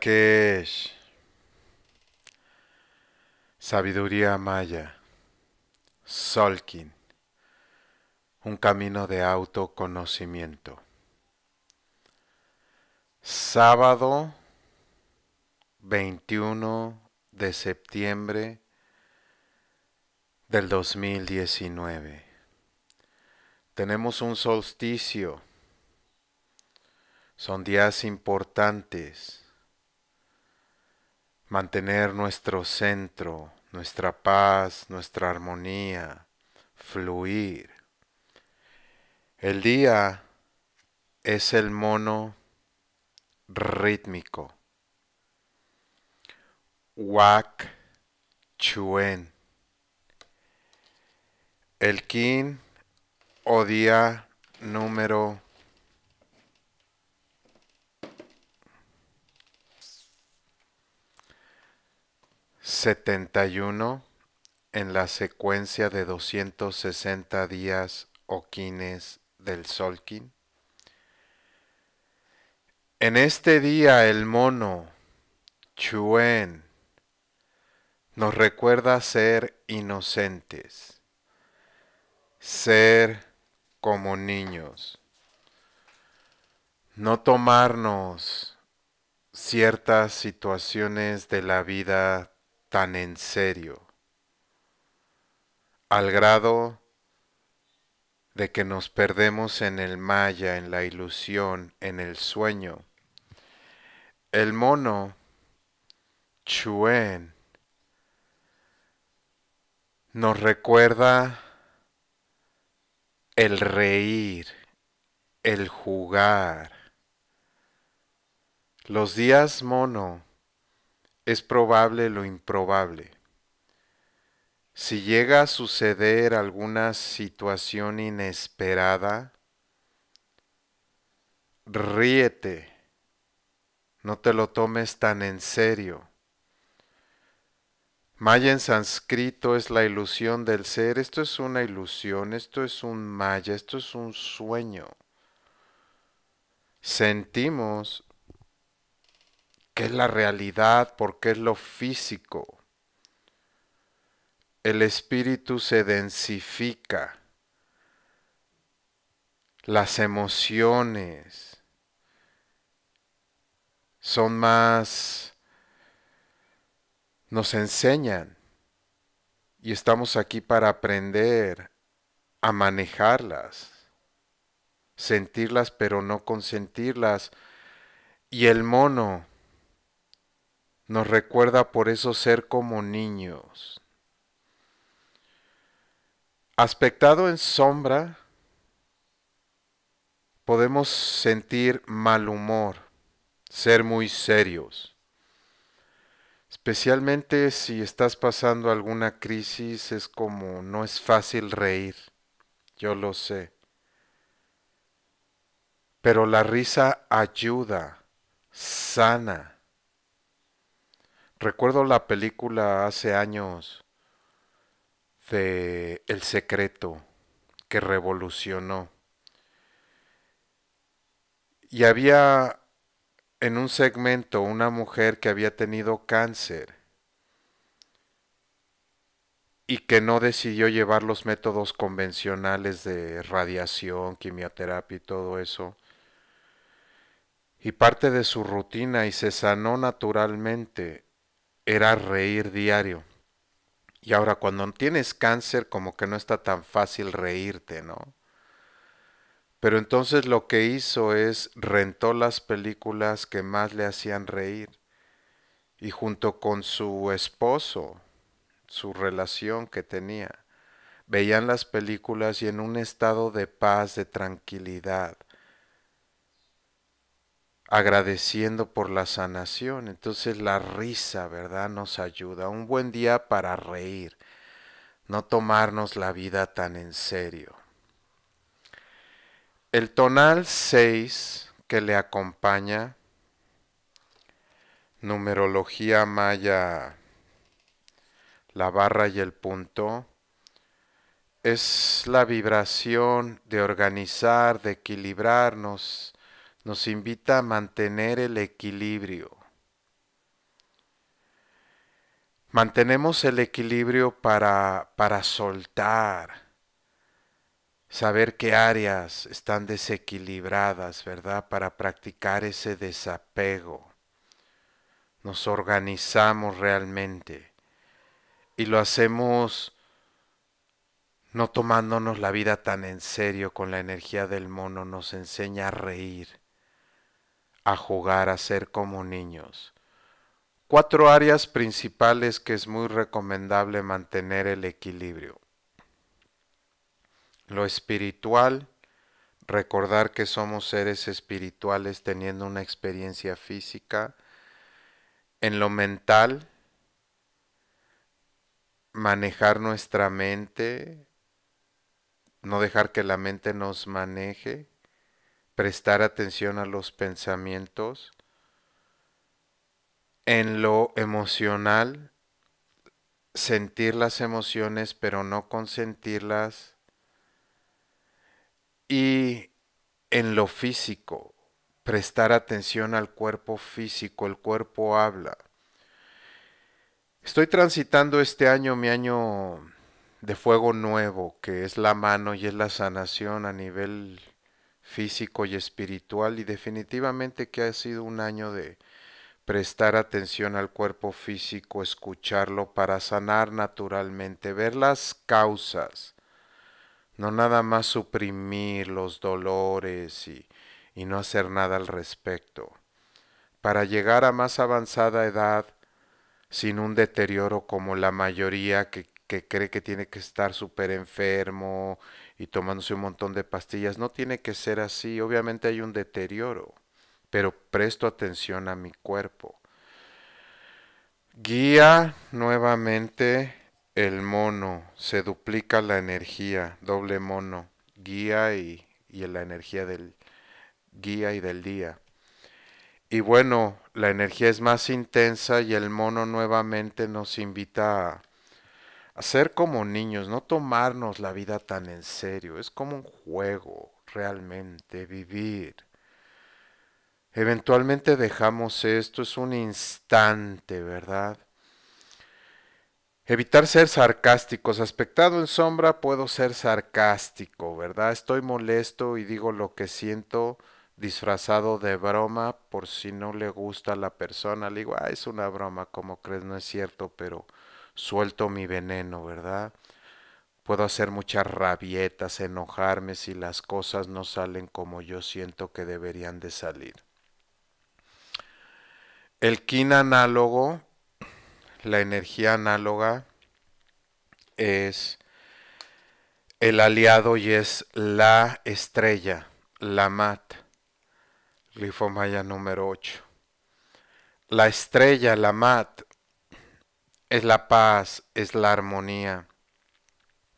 que es, Sabiduría maya. Solkin. Un camino de autoconocimiento. Sábado 21 de septiembre del 2019. Tenemos un solsticio. Son días importantes mantener nuestro centro, nuestra paz, nuestra armonía, fluir. El día es el mono rítmico. Wak Chuen. El Kin o día número 71 en la secuencia de 260 días o quines del Solkin. En este día el mono Chuen nos recuerda ser inocentes, ser como niños, no tomarnos ciertas situaciones de la vida tan en serio, al grado de que nos perdemos en el maya, en la ilusión, en el sueño. El mono Chuen nos recuerda el reír, el jugar. Los días mono es probable lo improbable. Si llega a suceder alguna situación inesperada, ríete, no te lo tomes tan en serio. Maya en sánscrito es la ilusión del ser, esto es una ilusión, esto es un maya, esto es un sueño. Sentimos es la realidad, porque es lo físico. El espíritu se densifica. Las emociones son más, nos enseñan y estamos aquí para aprender a manejarlas, sentirlas pero no consentirlas. Y el mono nos recuerda por eso ser como niños. Aspectado en sombra, podemos sentir mal humor, ser muy serios especialmente si estás pasando alguna crisis, es como no es fácil reír, yo lo sé. Pero la risa ayuda, sana. Recuerdo la película hace años de El Secreto que revolucionó. Y había en un segmento una mujer que había tenido cáncer y que no decidió llevar los métodos convencionales de radiación, quimioterapia y todo eso. Y parte de su rutina y se sanó naturalmente era reír diario. Y ahora cuando tienes cáncer como que no está tan fácil reírte, ¿no? Pero entonces lo que hizo es rentó las películas que más le hacían reír y junto con su esposo, su relación que tenía, veían las películas y en un estado de paz, de tranquilidad, agradeciendo por la sanación. Entonces la risa, ¿verdad? Nos ayuda. Un buen día para reír, no tomarnos la vida tan en serio. El tonal 6 que le acompaña, numerología maya, la barra y el punto, es la vibración de organizar, de equilibrarnos, nos invita a mantener el equilibrio. Mantenemos el equilibrio para, para soltar, saber qué áreas están desequilibradas, ¿verdad? Para practicar ese desapego. Nos organizamos realmente y lo hacemos no tomándonos la vida tan en serio con la energía del mono, nos enseña a reír a jugar a ser como niños. Cuatro áreas principales que es muy recomendable mantener el equilibrio. Lo espiritual, recordar que somos seres espirituales teniendo una experiencia física. En lo mental, manejar nuestra mente, no dejar que la mente nos maneje prestar atención a los pensamientos, en lo emocional, sentir las emociones pero no consentirlas, y en lo físico, prestar atención al cuerpo físico, el cuerpo habla. Estoy transitando este año mi año de fuego nuevo, que es la mano y es la sanación a nivel físico y espiritual y definitivamente que ha sido un año de prestar atención al cuerpo físico, escucharlo para sanar naturalmente, ver las causas, no nada más suprimir los dolores y, y no hacer nada al respecto, para llegar a más avanzada edad sin un deterioro como la mayoría que que cree que tiene que estar súper enfermo y tomándose un montón de pastillas. No tiene que ser así. Obviamente hay un deterioro, pero presto atención a mi cuerpo. Guía nuevamente el mono. Se duplica la energía. Doble mono. Guía y, y la energía del guía y del día. Y bueno, la energía es más intensa y el mono nuevamente nos invita a hacer como niños, no tomarnos la vida tan en serio, es como un juego realmente vivir. Eventualmente dejamos esto, es un instante, ¿verdad? Evitar ser sarcásticos. Aspectado en sombra puedo ser sarcástico, ¿verdad? Estoy molesto y digo lo que siento disfrazado de broma por si no le gusta a la persona. Le digo, ah, es una broma, como crees, no es cierto, pero suelto mi veneno, ¿verdad? Puedo hacer muchas rabietas, enojarme si las cosas no salen como yo siento que deberían de salir. El kin análogo, la energía análoga, es el aliado y es la estrella, la mat, Rifomaya número 8. La estrella, la mat, es la paz, es la armonía,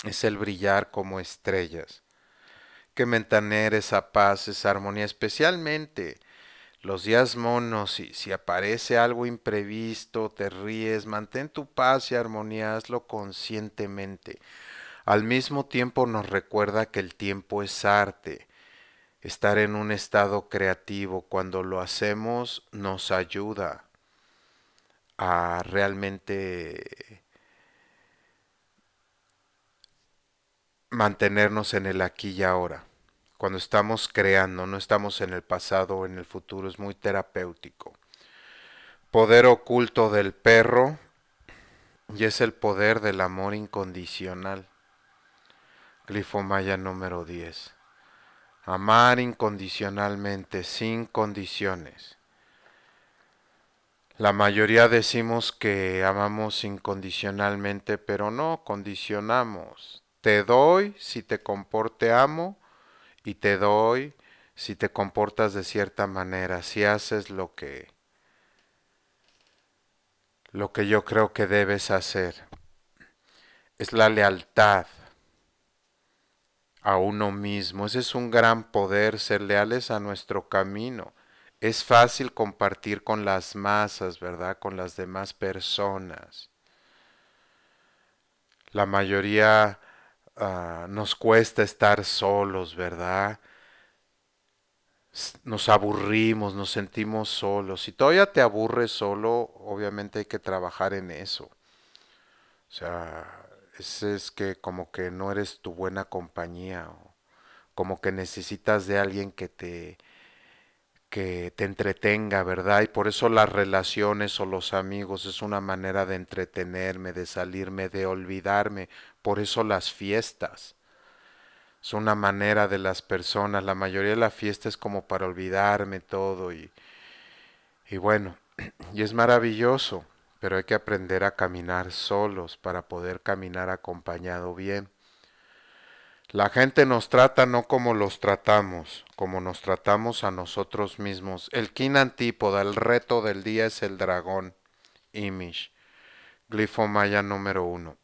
es el brillar como estrellas. Que mantener esa paz, esa armonía, especialmente los días monos, y si aparece algo imprevisto, te ríes, mantén tu paz y armonía, hazlo conscientemente. Al mismo tiempo nos recuerda que el tiempo es arte. Estar en un estado creativo cuando lo hacemos nos ayuda a realmente mantenernos en el aquí y ahora. Cuando estamos creando, no estamos en el pasado o en el futuro, es muy terapéutico. Poder oculto del perro y es el poder del amor incondicional. Glifomaya número 10. Amar incondicionalmente, sin condiciones. La mayoría decimos que amamos incondicionalmente, pero no, condicionamos. Te doy si te comporte amo y te doy si te comportas de cierta manera, si haces lo que lo que yo creo que debes hacer. Es la lealtad a uno mismo. Ese es un gran poder, ser leales a nuestro camino es fácil compartir con las masas, ¿verdad? Con las demás personas. La mayoría ah, nos cuesta estar solos, ¿verdad? Nos aburrimos, nos sentimos solos. Si todavía te aburres solo, obviamente hay que trabajar en eso. O sea, es, es que como que no eres tu buena compañía, o como que necesitas de alguien que te, que te entretenga, ¿verdad? Y por eso las relaciones o los amigos es una manera de entretenerme, de salirme, de olvidarme. Por eso las fiestas. Es una manera de las personas. La mayoría de la fiestas es como para olvidarme todo y, y bueno, y es maravilloso, pero hay que aprender a caminar solos para poder caminar acompañado bien. La gente nos trata no como los tratamos, como nos tratamos a nosotros mismos. El kin antípoda, el reto del día es el dragón, image, Glifo maya número uno.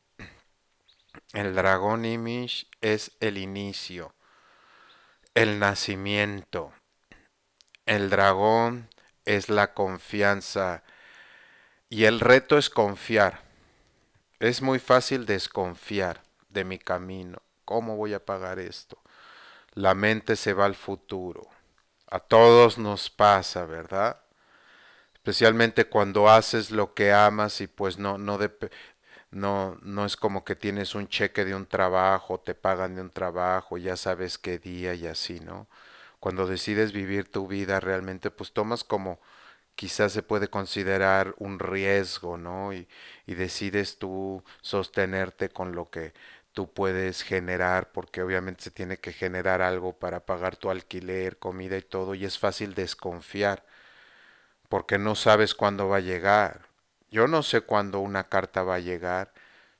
El dragón image es el inicio, el nacimiento. El dragón es la confianza y el reto es confiar. Es muy fácil desconfiar de mi camino ¿Cómo voy a pagar esto? La mente se va al futuro. A todos nos pasa, ¿verdad? Especialmente cuando haces lo que amas y pues no, no, es como que tienes un cheque de un trabajo, te pagan de un trabajo, ya sabes qué día y así, ¿no? Cuando decides vivir tu vida realmente, pues tomas como quizás se puede considerar un riesgo, ¿no? y decides tú sostenerte con lo que tú puedes generar, porque obviamente se tiene que generar algo para pagar tu alquiler, comida y todo, y es fácil desconfiar, porque no sabes cuándo va a llegar. Yo no sé cuándo una carta va a llegar.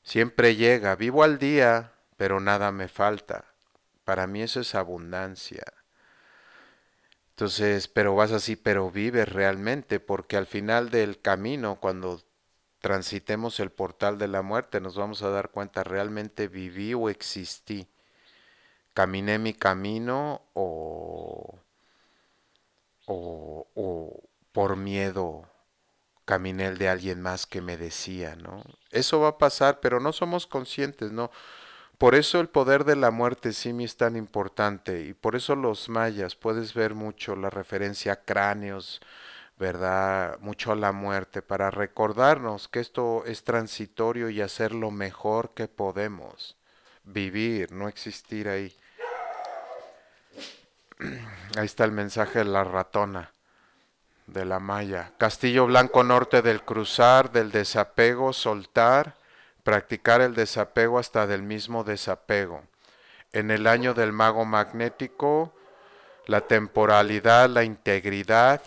Siempre llega, vivo al día, pero nada me falta. Para mí eso es abundancia. Entonces, pero vas así, pero vives realmente, porque al final del camino, cuando transitemos el portal de la muerte, nos vamos a dar cuenta, ¿realmente viví o existí? ¿Caminé mi camino o, por miedo caminé el de alguien más que me decía, ¿no? Eso va a pasar, pero no somos conscientes, ¿no? Por eso el poder de la muerte sí me es tan importante y por eso los mayas, puedes ver mucho la referencia a cráneos, ¿verdad? Mucho a la muerte, para recordarnos que esto es transitorio y hacer lo mejor que podemos. Vivir, no existir ahí. Ahí está el mensaje de la ratona, de la maya Castillo Blanco Norte del cruzar, del desapego, soltar, practicar el desapego hasta del mismo desapego. En el año del mago magnético, la temporalidad, la integridad,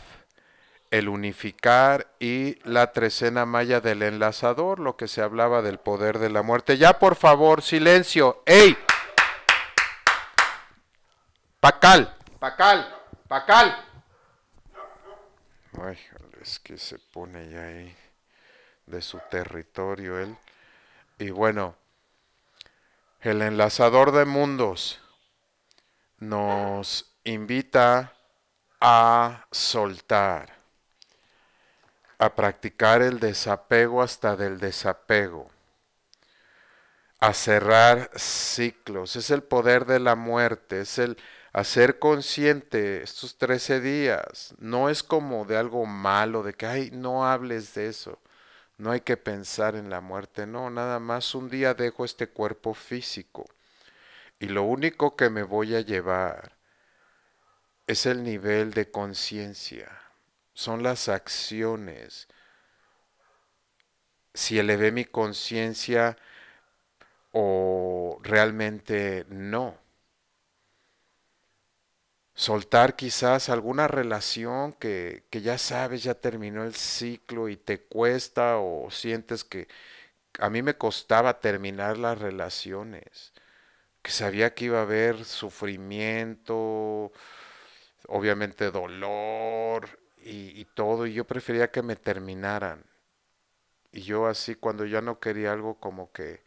el unificar y la trecena maya del enlazador, lo que se hablaba del poder de la muerte. Ya, por favor, silencio. ¡Ey! Pacal, Pacal, Pacal. Ay, es que se pone ya ahí de su territorio él. Y bueno, el enlazador de mundos nos invita a soltar a practicar el desapego hasta del desapego, a cerrar ciclos. Es el poder de la muerte, es el hacer consciente estos 13 días. No es como de algo malo, de que, ay, no hables de eso. No hay que pensar en la muerte, no, nada más un día dejo este cuerpo físico y lo único que me voy a llevar es el nivel de conciencia son las acciones. Si elevé mi conciencia o realmente no. Soltar quizás alguna relación que, que, ya sabes, ya terminó el ciclo y te cuesta o sientes que a mí me costaba terminar las relaciones, que sabía que iba a haber sufrimiento, obviamente dolor y, todo, y yo prefería que me terminaran. Y yo así, cuando ya no quería algo, como que,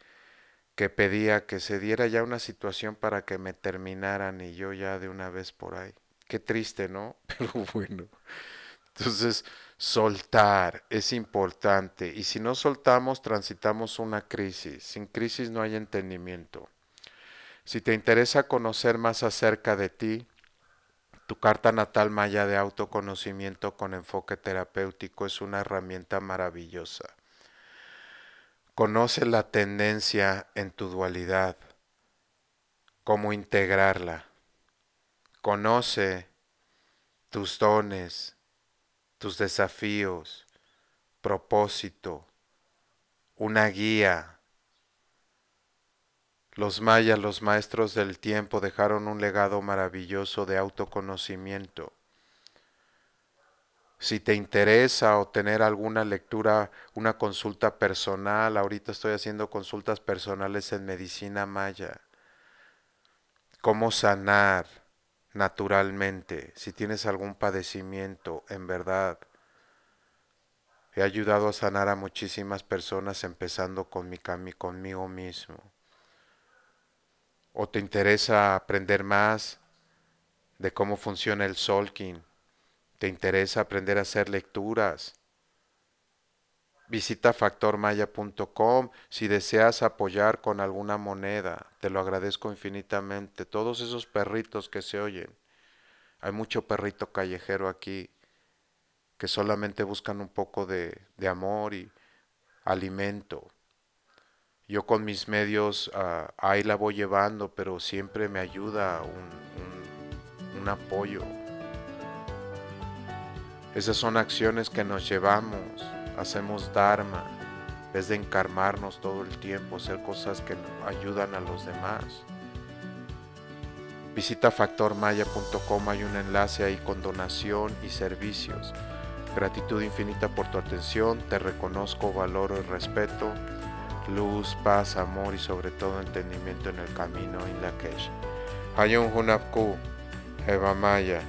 que pedía que se diera ya una situación para que me terminaran y yo ya de una vez por ahí. Qué triste, ¿no? Pero bueno. Entonces, soltar es importante. Y si no soltamos, transitamos una crisis. Sin crisis no hay entendimiento. Si te interesa conocer más acerca de ti, tu carta natal maya de autoconocimiento con enfoque terapéutico es una herramienta maravillosa. Conoce la tendencia en tu dualidad, cómo integrarla. Conoce tus dones, tus desafíos, propósito, una guía los mayas, los maestros del tiempo, dejaron un legado maravilloso de autoconocimiento. Si te interesa obtener alguna lectura, una consulta personal, ahorita estoy haciendo consultas personales en medicina maya. Cómo sanar naturalmente, si tienes algún padecimiento, en verdad. He ayudado a sanar a muchísimas personas empezando con mi, conmigo mismo o te interesa aprender más de cómo funciona el Solkin, te interesa aprender a hacer lecturas, visita factormaya.com si deseas apoyar con alguna moneda, te lo agradezco infinitamente. Todos esos perritos que se oyen, hay mucho perrito callejero aquí que solamente buscan un poco de amor y alimento. Yo con mis medios ah, ahí la voy llevando, pero siempre me ayuda un, apoyo. Esas son acciones que nos llevamos, hacemos Dharma, es de encarmarnos todo el tiempo, hacer cosas que ayudan a los demás. Visita factormaya.com, hay un enlace ahí con donación y servicios. Gratitud infinita por tu atención, te reconozco, valoro y respeto luz, paz, amor y sobre todo entendimiento en el camino la Hayun Hunapku, Eva Maya,